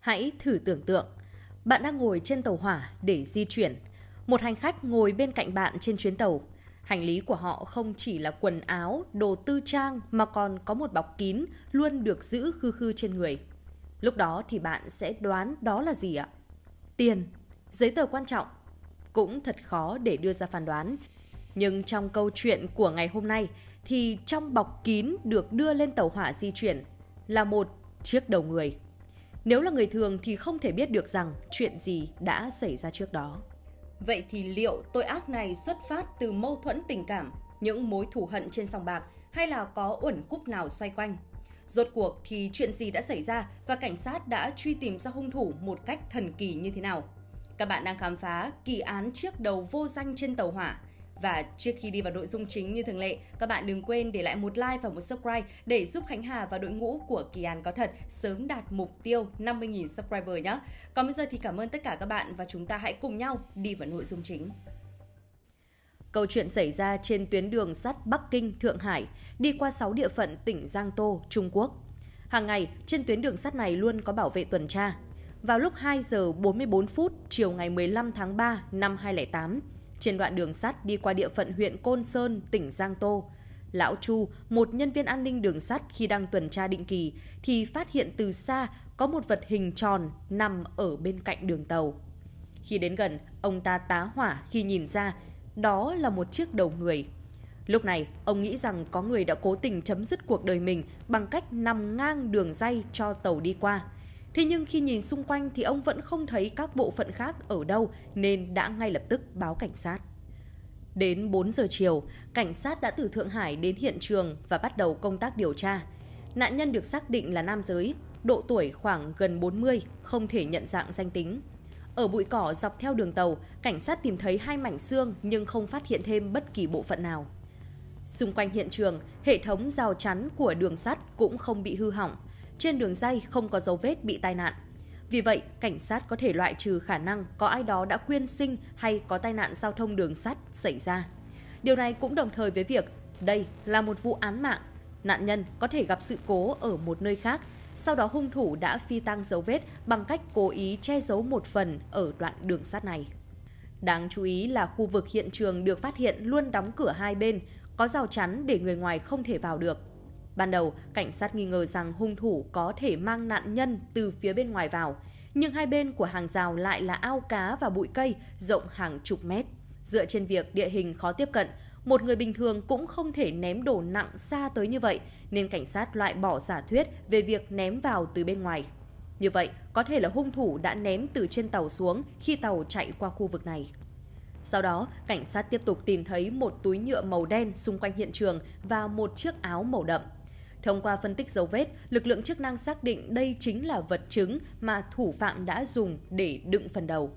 Hãy thử tưởng tượng, bạn đang ngồi trên tàu hỏa để di chuyển. Một hành khách ngồi bên cạnh bạn trên chuyến tàu. Hành lý của họ không chỉ là quần áo, đồ tư trang mà còn có một bọc kín luôn được giữ khư khư trên người. Lúc đó thì bạn sẽ đoán đó là gì ạ? Tiền, giấy tờ quan trọng. Cũng thật khó để đưa ra phán đoán. Nhưng trong câu chuyện của ngày hôm nay thì trong bọc kín được đưa lên tàu hỏa di chuyển là một chiếc đầu người. Nếu là người thường thì không thể biết được rằng chuyện gì đã xảy ra trước đó. Vậy thì liệu tội ác này xuất phát từ mâu thuẫn tình cảm, những mối thù hận trên sòng bạc hay là có uẩn khúc nào xoay quanh? Rốt cuộc thì chuyện gì đã xảy ra và cảnh sát đã truy tìm ra hung thủ một cách thần kỳ như thế nào? Các bạn đang khám phá kỳ án chiếc đầu vô danh trên tàu hỏa, và trước khi đi vào nội dung chính như thường lệ, các bạn đừng quên để lại một like và một subscribe để giúp Khánh Hà và đội ngũ của Kỳ An có thật sớm đạt mục tiêu 50.000 subscriber nhé. Còn bây giờ thì cảm ơn tất cả các bạn và chúng ta hãy cùng nhau đi vào nội dung chính. Câu chuyện xảy ra trên tuyến đường sắt Bắc Kinh, Thượng Hải, đi qua 6 địa phận tỉnh Giang Tô, Trung Quốc. Hàng ngày, trên tuyến đường sắt này luôn có bảo vệ tuần tra. Vào lúc 2 giờ 44 phút chiều ngày 15 tháng 3 năm 2008, trên đoạn đường sắt đi qua địa phận huyện Côn Sơn, tỉnh Giang Tô, Lão Chu, một nhân viên an ninh đường sắt khi đang tuần tra định kỳ thì phát hiện từ xa có một vật hình tròn nằm ở bên cạnh đường tàu. Khi đến gần, ông ta tá hỏa khi nhìn ra đó là một chiếc đầu người. Lúc này, ông nghĩ rằng có người đã cố tình chấm dứt cuộc đời mình bằng cách nằm ngang đường dây cho tàu đi qua. Thế nhưng khi nhìn xung quanh thì ông vẫn không thấy các bộ phận khác ở đâu nên đã ngay lập tức báo cảnh sát. Đến 4 giờ chiều, cảnh sát đã từ Thượng Hải đến hiện trường và bắt đầu công tác điều tra. Nạn nhân được xác định là nam giới, độ tuổi khoảng gần 40, không thể nhận dạng danh tính. Ở bụi cỏ dọc theo đường tàu, cảnh sát tìm thấy hai mảnh xương nhưng không phát hiện thêm bất kỳ bộ phận nào. Xung quanh hiện trường, hệ thống rào chắn của đường sắt cũng không bị hư hỏng – trên đường dây không có dấu vết bị tai nạn. Vì vậy, cảnh sát có thể loại trừ khả năng có ai đó đã quyên sinh hay có tai nạn giao thông đường sắt xảy ra. Điều này cũng đồng thời với việc đây là một vụ án mạng, nạn nhân có thể gặp sự cố ở một nơi khác, sau đó hung thủ đã phi tang dấu vết bằng cách cố ý che giấu một phần ở đoạn đường sắt này. Đáng chú ý là khu vực hiện trường được phát hiện luôn đóng cửa hai bên, có rào chắn để người ngoài không thể vào được. Ban đầu, cảnh sát nghi ngờ rằng hung thủ có thể mang nạn nhân từ phía bên ngoài vào, nhưng hai bên của hàng rào lại là ao cá và bụi cây rộng hàng chục mét. Dựa trên việc địa hình khó tiếp cận, một người bình thường cũng không thể ném đồ nặng xa tới như vậy, nên cảnh sát loại bỏ giả thuyết về việc ném vào từ bên ngoài. Như vậy, có thể là hung thủ đã ném từ trên tàu xuống khi tàu chạy qua khu vực này. Sau đó, cảnh sát tiếp tục tìm thấy một túi nhựa màu đen xung quanh hiện trường và một chiếc áo màu đậm. Thông qua phân tích dấu vết, lực lượng chức năng xác định đây chính là vật chứng mà thủ phạm đã dùng để đựng phần đầu.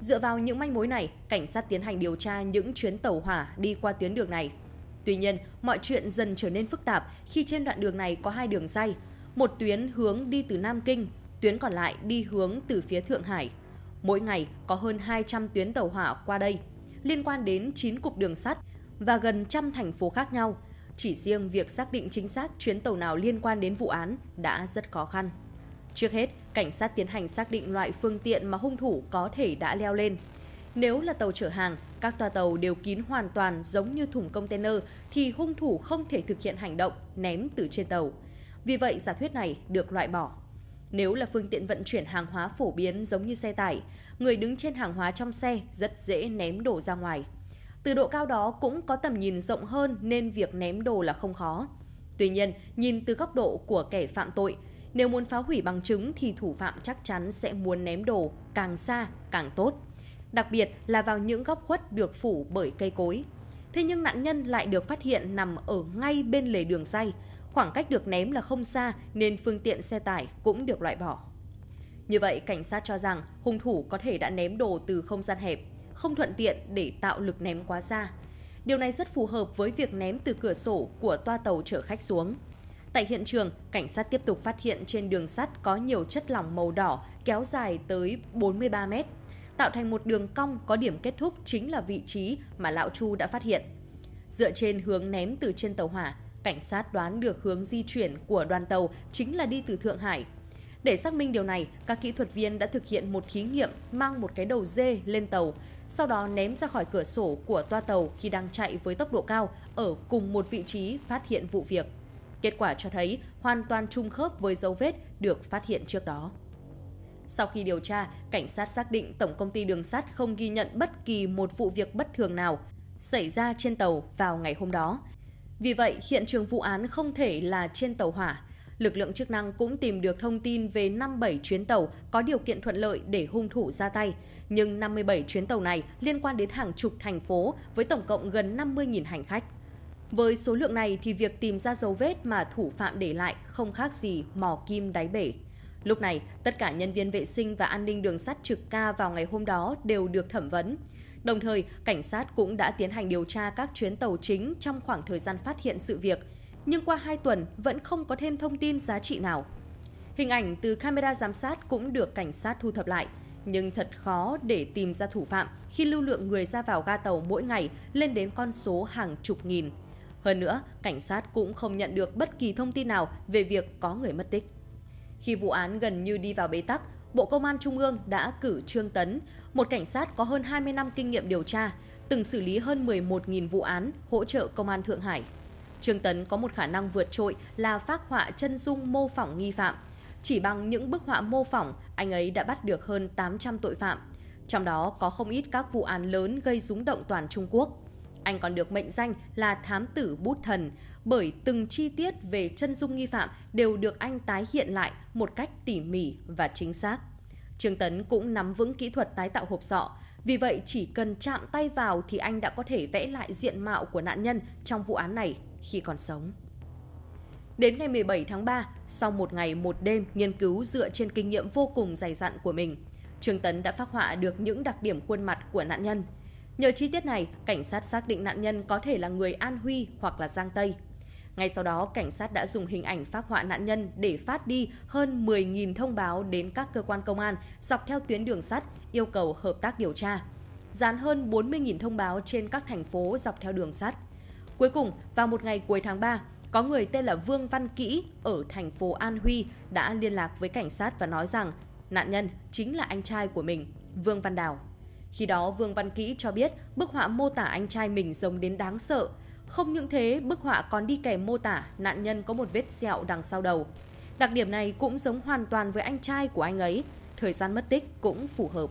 Dựa vào những manh mối này, cảnh sát tiến hành điều tra những chuyến tàu hỏa đi qua tuyến đường này. Tuy nhiên, mọi chuyện dần trở nên phức tạp khi trên đoạn đường này có hai đường dây. Một tuyến hướng đi từ Nam Kinh, tuyến còn lại đi hướng từ phía Thượng Hải. Mỗi ngày có hơn 200 tuyến tàu hỏa qua đây, liên quan đến 9 cục đường sắt và gần trăm thành phố khác nhau – chỉ riêng việc xác định chính xác chuyến tàu nào liên quan đến vụ án đã rất khó khăn. Trước hết, cảnh sát tiến hành xác định loại phương tiện mà hung thủ có thể đã leo lên. Nếu là tàu chở hàng, các toa tàu đều kín hoàn toàn giống như thùng container thì hung thủ không thể thực hiện hành động ném từ trên tàu. Vì vậy, giả thuyết này được loại bỏ. Nếu là phương tiện vận chuyển hàng hóa phổ biến giống như xe tải, người đứng trên hàng hóa trong xe rất dễ ném đổ ra ngoài. Từ độ cao đó cũng có tầm nhìn rộng hơn nên việc ném đồ là không khó. Tuy nhiên, nhìn từ góc độ của kẻ phạm tội, nếu muốn phá hủy bằng chứng thì thủ phạm chắc chắn sẽ muốn ném đồ càng xa càng tốt, đặc biệt là vào những góc khuất được phủ bởi cây cối. Thế nhưng nạn nhân lại được phát hiện nằm ở ngay bên lề đường dây, khoảng cách được ném là không xa nên phương tiện xe tải cũng được loại bỏ. Như vậy, cảnh sát cho rằng hung thủ có thể đã ném đồ từ không gian hẹp không thuận tiện để tạo lực ném quá xa. Điều này rất phù hợp với việc ném từ cửa sổ của toa tàu chở khách xuống. Tại hiện trường, cảnh sát tiếp tục phát hiện trên đường sắt có nhiều chất lỏng màu đỏ kéo dài tới 43 mét, tạo thành một đường cong có điểm kết thúc chính là vị trí mà Lão Chu đã phát hiện. Dựa trên hướng ném từ trên tàu hỏa, cảnh sát đoán được hướng di chuyển của đoàn tàu chính là đi từ Thượng Hải. Để xác minh điều này, các kỹ thuật viên đã thực hiện một thí nghiệm mang một cái đầu dê lên tàu, sau đó ném ra khỏi cửa sổ của toa tàu khi đang chạy với tốc độ cao ở cùng một vị trí phát hiện vụ việc. Kết quả cho thấy hoàn toàn trùng khớp với dấu vết được phát hiện trước đó. Sau khi điều tra, cảnh sát xác định Tổng công ty Đường sắt không ghi nhận bất kỳ một vụ việc bất thường nào xảy ra trên tàu vào ngày hôm đó. Vì vậy, hiện trường vụ án không thể là trên tàu hỏa lực lượng chức năng cũng tìm được thông tin về 57 chuyến tàu có điều kiện thuận lợi để hung thủ ra tay. Nhưng 57 chuyến tàu này liên quan đến hàng chục thành phố với tổng cộng gần 50.000 hành khách. Với số lượng này thì việc tìm ra dấu vết mà thủ phạm để lại không khác gì mò kim đáy bể. Lúc này, tất cả nhân viên vệ sinh và an ninh đường sắt trực ca vào ngày hôm đó đều được thẩm vấn. Đồng thời, cảnh sát cũng đã tiến hành điều tra các chuyến tàu chính trong khoảng thời gian phát hiện sự việc – nhưng qua 2 tuần vẫn không có thêm thông tin giá trị nào. Hình ảnh từ camera giám sát cũng được cảnh sát thu thập lại, nhưng thật khó để tìm ra thủ phạm khi lưu lượng người ra vào ga tàu mỗi ngày lên đến con số hàng chục nghìn. Hơn nữa, cảnh sát cũng không nhận được bất kỳ thông tin nào về việc có người mất tích. Khi vụ án gần như đi vào bế tắc, Bộ Công an Trung ương đã cử Trương Tấn, một cảnh sát có hơn 20 năm kinh nghiệm điều tra, từng xử lý hơn 11.000 vụ án hỗ trợ Công an Thượng Hải Trương Tấn có một khả năng vượt trội là phác họa chân dung mô phỏng nghi phạm. Chỉ bằng những bức họa mô phỏng, anh ấy đã bắt được hơn 800 tội phạm. Trong đó có không ít các vụ án lớn gây rúng động toàn Trung Quốc. Anh còn được mệnh danh là thám tử bút thần bởi từng chi tiết về chân dung nghi phạm đều được anh tái hiện lại một cách tỉ mỉ và chính xác. Trương Tấn cũng nắm vững kỹ thuật tái tạo hộp sọ, vì vậy chỉ cần chạm tay vào thì anh đã có thể vẽ lại diện mạo của nạn nhân trong vụ án này khi còn sống. Đến ngày 17 tháng 3, sau một ngày một đêm nghiên cứu dựa trên kinh nghiệm vô cùng dày dặn của mình, Trương Tấn đã phát họa được những đặc điểm khuôn mặt của nạn nhân. Nhờ chi tiết này, cảnh sát xác định nạn nhân có thể là người An Huy hoặc là Giang Tây. Ngay sau đó, cảnh sát đã dùng hình ảnh phát họa nạn nhân để phát đi hơn 10.000 thông báo đến các cơ quan công an dọc theo tuyến đường sắt yêu cầu hợp tác điều tra. Dán hơn 40.000 thông báo trên các thành phố dọc theo đường sắt. Cuối cùng, vào một ngày cuối tháng 3, có người tên là Vương Văn Kỹ ở thành phố An Huy đã liên lạc với cảnh sát và nói rằng nạn nhân chính là anh trai của mình, Vương Văn Đào. Khi đó, Vương Văn Kỹ cho biết bức họa mô tả anh trai mình giống đến đáng sợ. Không những thế, bức họa còn đi kèm mô tả nạn nhân có một vết sẹo đằng sau đầu. Đặc điểm này cũng giống hoàn toàn với anh trai của anh ấy, thời gian mất tích cũng phù hợp.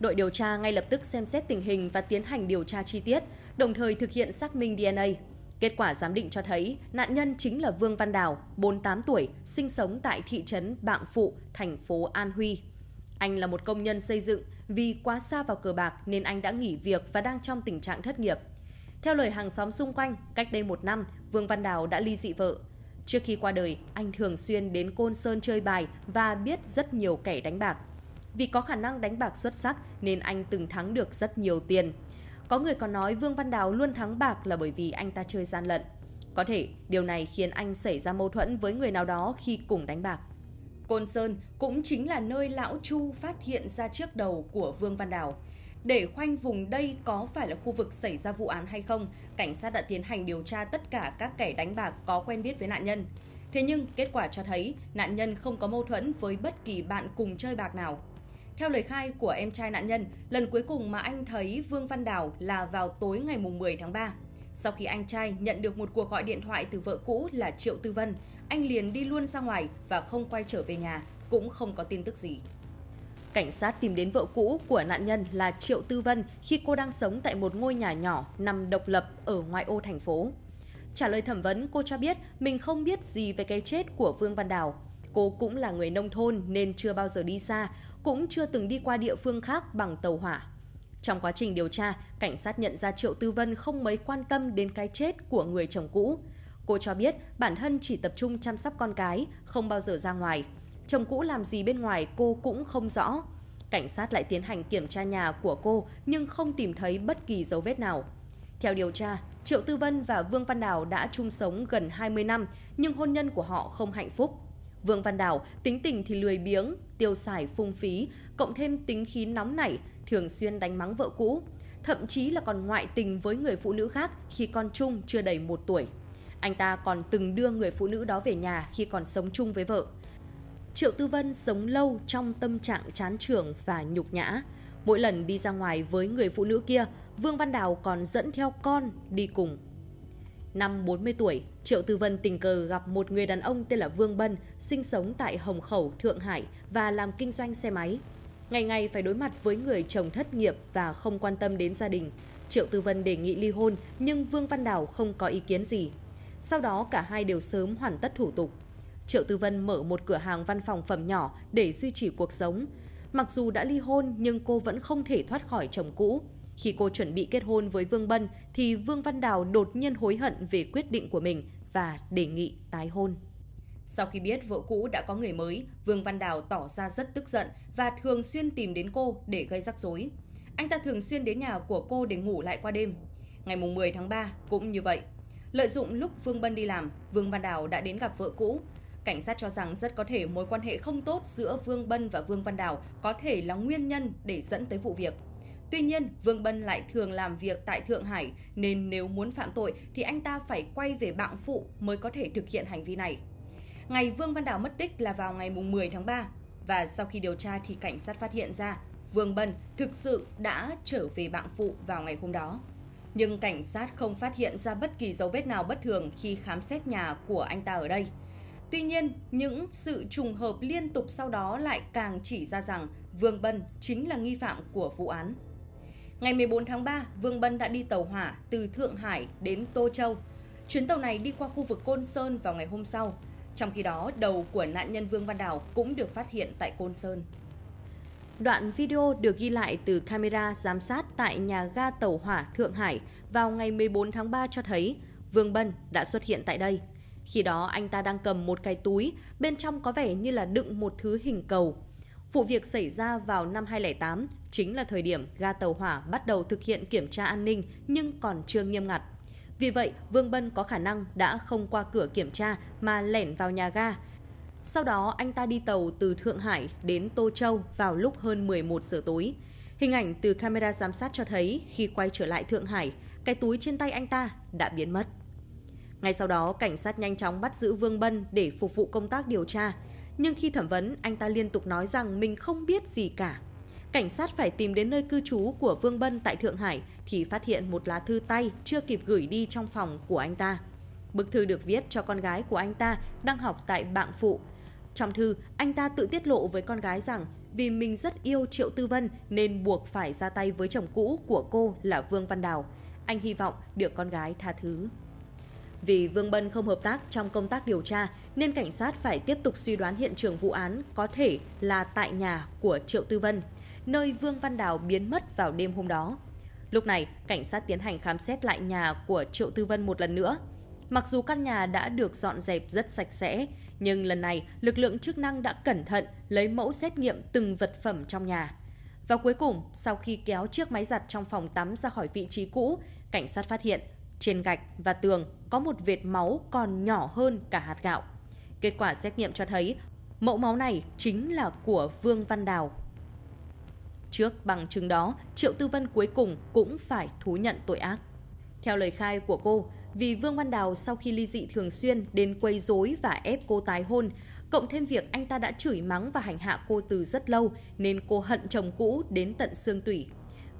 Đội điều tra ngay lập tức xem xét tình hình và tiến hành điều tra chi tiết đồng thời thực hiện xác minh DNA. Kết quả giám định cho thấy nạn nhân chính là Vương Văn Đào, 48 tuổi, sinh sống tại thị trấn Bạng Phụ, thành phố An Huy. Anh là một công nhân xây dựng, vì quá xa vào cờ bạc nên anh đã nghỉ việc và đang trong tình trạng thất nghiệp. Theo lời hàng xóm xung quanh, cách đây một năm, Vương Văn Đào đã ly dị vợ. Trước khi qua đời, anh thường xuyên đến Côn Sơn chơi bài và biết rất nhiều kẻ đánh bạc. Vì có khả năng đánh bạc xuất sắc nên anh từng thắng được rất nhiều tiền. Có người còn nói Vương Văn Đào luôn thắng bạc là bởi vì anh ta chơi gian lận. Có thể điều này khiến anh xảy ra mâu thuẫn với người nào đó khi cùng đánh bạc. Côn Sơn cũng chính là nơi lão Chu phát hiện ra chiếc đầu của Vương Văn Đào. Để khoanh vùng đây có phải là khu vực xảy ra vụ án hay không, cảnh sát đã tiến hành điều tra tất cả các kẻ đánh bạc có quen biết với nạn nhân. Thế nhưng kết quả cho thấy nạn nhân không có mâu thuẫn với bất kỳ bạn cùng chơi bạc nào. Theo lời khai của em trai nạn nhân, lần cuối cùng mà anh thấy Vương Văn Đào là vào tối ngày 10 tháng 3. Sau khi anh trai nhận được một cuộc gọi điện thoại từ vợ cũ là Triệu Tư Vân, anh liền đi luôn ra ngoài và không quay trở về nhà, cũng không có tin tức gì. Cảnh sát tìm đến vợ cũ của nạn nhân là Triệu Tư Vân khi cô đang sống tại một ngôi nhà nhỏ nằm độc lập ở ngoại ô thành phố. Trả lời thẩm vấn, cô cho biết mình không biết gì về cái chết của Vương Văn Đào. Cô cũng là người nông thôn nên chưa bao giờ đi xa, cũng chưa từng đi qua địa phương khác bằng tàu hỏa. Trong quá trình điều tra, cảnh sát nhận ra Triệu Tư Vân không mấy quan tâm đến cái chết của người chồng cũ. Cô cho biết bản thân chỉ tập trung chăm sóc con cái, không bao giờ ra ngoài. Chồng cũ làm gì bên ngoài cô cũng không rõ. Cảnh sát lại tiến hành kiểm tra nhà của cô nhưng không tìm thấy bất kỳ dấu vết nào. Theo điều tra, Triệu Tư Vân và Vương Văn Đào đã chung sống gần 20 năm nhưng hôn nhân của họ không hạnh phúc. Vương Văn Đảo tính tình thì lười biếng, tiêu xài phung phí, cộng thêm tính khí nóng nảy, thường xuyên đánh mắng vợ cũ, thậm chí là còn ngoại tình với người phụ nữ khác khi con chung chưa đầy một tuổi. Anh ta còn từng đưa người phụ nữ đó về nhà khi còn sống chung với vợ. Triệu Tư Vân sống lâu trong tâm trạng chán trường và nhục nhã. Mỗi lần đi ra ngoài với người phụ nữ kia, Vương Văn Đào còn dẫn theo con đi cùng Năm 40 tuổi, Triệu Tư Vân tình cờ gặp một người đàn ông tên là Vương Bân, sinh sống tại Hồng Khẩu, Thượng Hải và làm kinh doanh xe máy. Ngày ngày phải đối mặt với người chồng thất nghiệp và không quan tâm đến gia đình. Triệu Tư Vân đề nghị ly hôn nhưng Vương Văn Đào không có ý kiến gì. Sau đó cả hai đều sớm hoàn tất thủ tục. Triệu Tư Vân mở một cửa hàng văn phòng phẩm nhỏ để duy trì cuộc sống. Mặc dù đã ly hôn nhưng cô vẫn không thể thoát khỏi chồng cũ. Khi cô chuẩn bị kết hôn với Vương Bân thì Vương Văn Đào đột nhiên hối hận về quyết định của mình và đề nghị tái hôn. Sau khi biết vợ cũ đã có người mới, Vương Văn Đào tỏ ra rất tức giận và thường xuyên tìm đến cô để gây rắc rối. Anh ta thường xuyên đến nhà của cô để ngủ lại qua đêm. Ngày 10 tháng 3 cũng như vậy. Lợi dụng lúc Phương Bân đi làm, Vương Văn Đào đã đến gặp vợ cũ. Cảnh sát cho rằng rất có thể mối quan hệ không tốt giữa Vương Bân và Vương Văn Đào có thể là nguyên nhân để dẫn tới vụ việc. Tuy nhiên, Vương Bân lại thường làm việc tại Thượng Hải, nên nếu muốn phạm tội thì anh ta phải quay về bạn phụ mới có thể thực hiện hành vi này. Ngày Vương Văn Đào mất tích là vào ngày 10 tháng 3, và sau khi điều tra thì cảnh sát phát hiện ra Vương Bân thực sự đã trở về bạn phụ vào ngày hôm đó. Nhưng cảnh sát không phát hiện ra bất kỳ dấu vết nào bất thường khi khám xét nhà của anh ta ở đây. Tuy nhiên, những sự trùng hợp liên tục sau đó lại càng chỉ ra rằng Vương Bân chính là nghi phạm của vụ án. Ngày 14 tháng 3, Vương Bân đã đi tàu hỏa từ Thượng Hải đến Tô Châu. Chuyến tàu này đi qua khu vực Côn Sơn vào ngày hôm sau. Trong khi đó, đầu của nạn nhân Vương Văn Đào cũng được phát hiện tại Côn Sơn. Đoạn video được ghi lại từ camera giám sát tại nhà ga tàu hỏa Thượng Hải vào ngày 14 tháng 3 cho thấy Vương Bân đã xuất hiện tại đây. Khi đó anh ta đang cầm một cái túi, bên trong có vẻ như là đựng một thứ hình cầu. Vụ việc xảy ra vào năm 2008, chính là thời điểm ga tàu hỏa bắt đầu thực hiện kiểm tra an ninh nhưng còn chưa nghiêm ngặt. Vì vậy, Vương Bân có khả năng đã không qua cửa kiểm tra mà lẻn vào nhà ga. Sau đó, anh ta đi tàu từ Thượng Hải đến Tô Châu vào lúc hơn 11 giờ tối. Hình ảnh từ camera giám sát cho thấy khi quay trở lại Thượng Hải, cái túi trên tay anh ta đã biến mất. Ngay sau đó, cảnh sát nhanh chóng bắt giữ Vương Bân để phục vụ công tác điều tra. Nhưng khi thẩm vấn, anh ta liên tục nói rằng mình không biết gì cả. Cảnh sát phải tìm đến nơi cư trú của Vương Bân tại Thượng Hải thì phát hiện một lá thư tay chưa kịp gửi đi trong phòng của anh ta. Bức thư được viết cho con gái của anh ta đang học tại Bạng Phụ. Trong thư, anh ta tự tiết lộ với con gái rằng vì mình rất yêu Triệu Tư Vân nên buộc phải ra tay với chồng cũ của cô là Vương Văn Đào. Anh hy vọng được con gái tha thứ. Vì Vương Bân không hợp tác trong công tác điều tra nên cảnh sát phải tiếp tục suy đoán hiện trường vụ án có thể là tại nhà của Triệu Tư Vân, nơi Vương Văn Đào biến mất vào đêm hôm đó. Lúc này, cảnh sát tiến hành khám xét lại nhà của Triệu Tư Vân một lần nữa. Mặc dù căn nhà đã được dọn dẹp rất sạch sẽ, nhưng lần này lực lượng chức năng đã cẩn thận lấy mẫu xét nghiệm từng vật phẩm trong nhà. Và cuối cùng, sau khi kéo chiếc máy giặt trong phòng tắm ra khỏi vị trí cũ, cảnh sát phát hiện trên gạch và tường có một vệt máu còn nhỏ hơn cả hạt gạo. Kết quả xét nghiệm cho thấy mẫu máu này chính là của Vương Văn Đào. Trước bằng chứng đó, Triệu Tư Vân cuối cùng cũng phải thú nhận tội ác. Theo lời khai của cô, vì Vương Văn Đào sau khi ly dị thường xuyên đến quấy rối và ép cô tái hôn, cộng thêm việc anh ta đã chửi mắng và hành hạ cô từ rất lâu nên cô hận chồng cũ đến tận xương tủy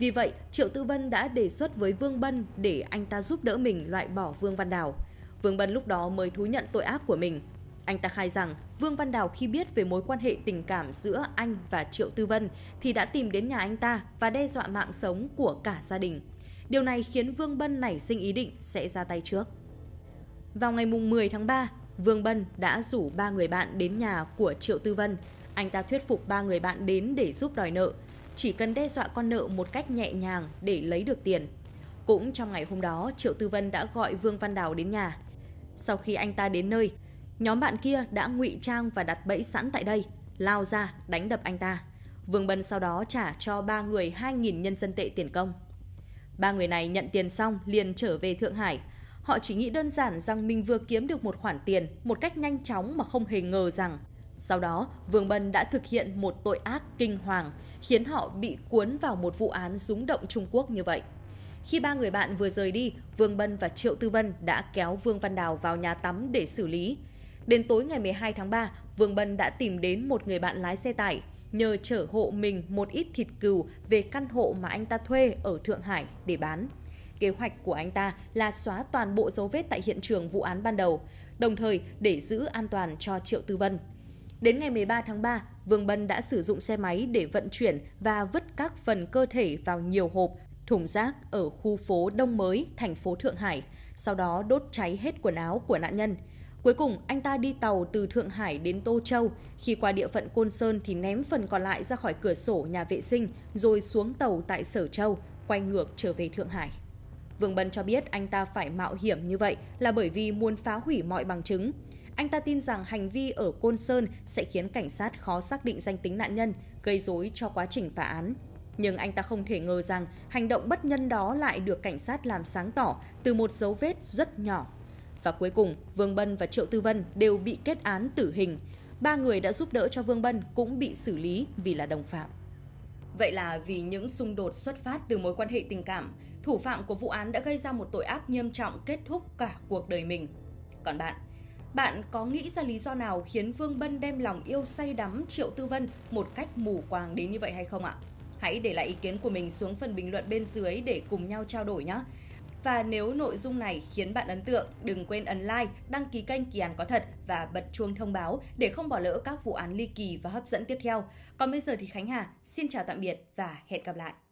vì vậy, Triệu Tư Vân đã đề xuất với Vương Bân để anh ta giúp đỡ mình loại bỏ Vương Văn Đào. Vương Bân lúc đó mới thú nhận tội ác của mình. Anh ta khai rằng Vương Văn Đào khi biết về mối quan hệ tình cảm giữa anh và Triệu Tư Vân thì đã tìm đến nhà anh ta và đe dọa mạng sống của cả gia đình. Điều này khiến Vương Bân nảy sinh ý định sẽ ra tay trước. Vào ngày 10 tháng 3, Vương Bân đã rủ ba người bạn đến nhà của Triệu Tư Vân. Anh ta thuyết phục ba người bạn đến để giúp đòi nợ chỉ cần đe dọa con nợ một cách nhẹ nhàng để lấy được tiền. Cũng trong ngày hôm đó, Triệu Tư Vân đã gọi Vương Văn Đào đến nhà. Sau khi anh ta đến nơi, nhóm bạn kia đã ngụy trang và đặt bẫy sẵn tại đây, lao ra đánh đập anh ta. Vương Bân sau đó trả cho ba người 2.000 nhân dân tệ tiền công. Ba người này nhận tiền xong liền trở về Thượng Hải. Họ chỉ nghĩ đơn giản rằng mình vừa kiếm được một khoản tiền một cách nhanh chóng mà không hề ngờ rằng sau đó, Vương Bân đã thực hiện một tội ác kinh hoàng, khiến họ bị cuốn vào một vụ án rúng động Trung Quốc như vậy. Khi ba người bạn vừa rời đi, Vương Bân và Triệu Tư Vân đã kéo Vương Văn Đào vào nhà tắm để xử lý. Đến tối ngày 12 tháng 3, Vương Bân đã tìm đến một người bạn lái xe tải, nhờ chở hộ mình một ít thịt cừu về căn hộ mà anh ta thuê ở Thượng Hải để bán. Kế hoạch của anh ta là xóa toàn bộ dấu vết tại hiện trường vụ án ban đầu, đồng thời để giữ an toàn cho Triệu Tư Vân. Đến ngày 13 tháng 3, Vương Bân đã sử dụng xe máy để vận chuyển và vứt các phần cơ thể vào nhiều hộp, thùng rác ở khu phố Đông Mới, thành phố Thượng Hải, sau đó đốt cháy hết quần áo của nạn nhân. Cuối cùng, anh ta đi tàu từ Thượng Hải đến Tô Châu. Khi qua địa phận Côn Sơn thì ném phần còn lại ra khỏi cửa sổ nhà vệ sinh, rồi xuống tàu tại Sở Châu, quay ngược trở về Thượng Hải. Vương Bân cho biết anh ta phải mạo hiểm như vậy là bởi vì muốn phá hủy mọi bằng chứng. Anh ta tin rằng hành vi ở Côn Sơn sẽ khiến cảnh sát khó xác định danh tính nạn nhân, gây rối cho quá trình phá án. Nhưng anh ta không thể ngờ rằng hành động bất nhân đó lại được cảnh sát làm sáng tỏ từ một dấu vết rất nhỏ. Và cuối cùng, Vương Bân và Triệu Tư Vân đều bị kết án tử hình. Ba người đã giúp đỡ cho Vương Bân cũng bị xử lý vì là đồng phạm. Vậy là vì những xung đột xuất phát từ mối quan hệ tình cảm, thủ phạm của vụ án đã gây ra một tội ác nghiêm trọng kết thúc cả cuộc đời mình. Còn bạn, bạn có nghĩ ra lý do nào khiến Vương Bân đem lòng yêu say đắm Triệu Tư Vân một cách mù quáng đến như vậy hay không ạ? Hãy để lại ý kiến của mình xuống phần bình luận bên dưới để cùng nhau trao đổi nhé. Và nếu nội dung này khiến bạn ấn tượng, đừng quên ấn like, đăng ký kênh Kỳ án có thật và bật chuông thông báo để không bỏ lỡ các vụ án ly kỳ và hấp dẫn tiếp theo. Còn bây giờ thì Khánh Hà xin chào tạm biệt và hẹn gặp lại.